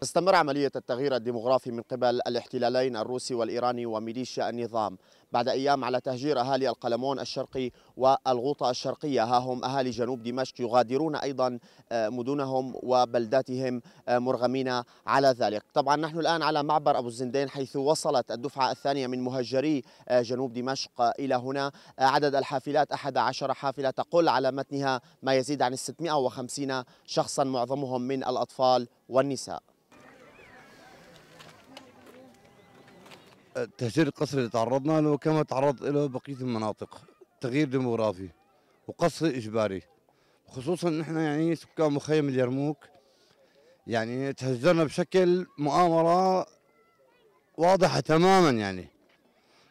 تستمر عملية التغيير الديمغرافي من قبل الاحتلالين الروسي والإيراني وميليشيا النظام بعد أيام على تهجير أهالي القلمون الشرقي والغوطة الشرقية ها هم أهالي جنوب دمشق يغادرون أيضا آه، مدنهم وبلداتهم آه، مرغمين على ذلك طبعا نحن الآن على معبر أبو الزندين حيث وصلت الدفعة الثانية من مهجري آه، جنوب دمشق إلى هنا عدد الحافلات 11 حافلة تقل على متنها ما يزيد عن 650 شخصا معظمهم من الأطفال والنساء التهجير القسري اللي تعرضنا له كما تعرضت له بقيه المناطق تغيير ديموغرافي وقصر اجباري خصوصا نحن يعني سكان مخيم اليرموك يعني تهجرنا بشكل مؤامره واضحه تماما يعني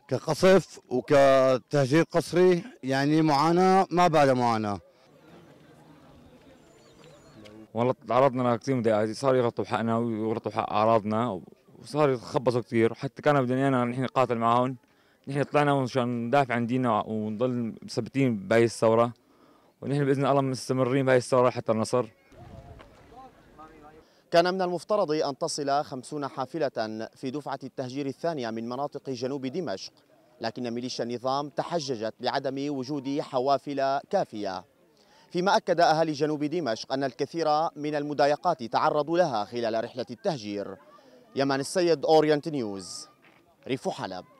كقصف وكتهجير قسري يعني معاناه ما بعد معاناه والله تعرضنا كثير مضايقات صاروا يغطوا حقنا ويغطوا حق اعراضنا صاروا يتخبصوا كثير وحتى كانوا بدنا انا نحن نقاتل معهم نحن طلعنا مشان ندافع عن ديننا ونضل مثبتين بهي الثوره ونحن باذن الله مستمرين بهي الثوره حتى النصر كان من المفترض أن تصل خمسون حافلة في دفعة التهجير الثانية من مناطق جنوب دمشق لكن ميليشيا النظام تحججت بعدم وجود حوافل كافية فيما أكد أهالي جنوب دمشق أن الكثير من المضايقات تعرضوا لها خلال رحلة التهجير يمن السيد أورينت نيوز ريف حلب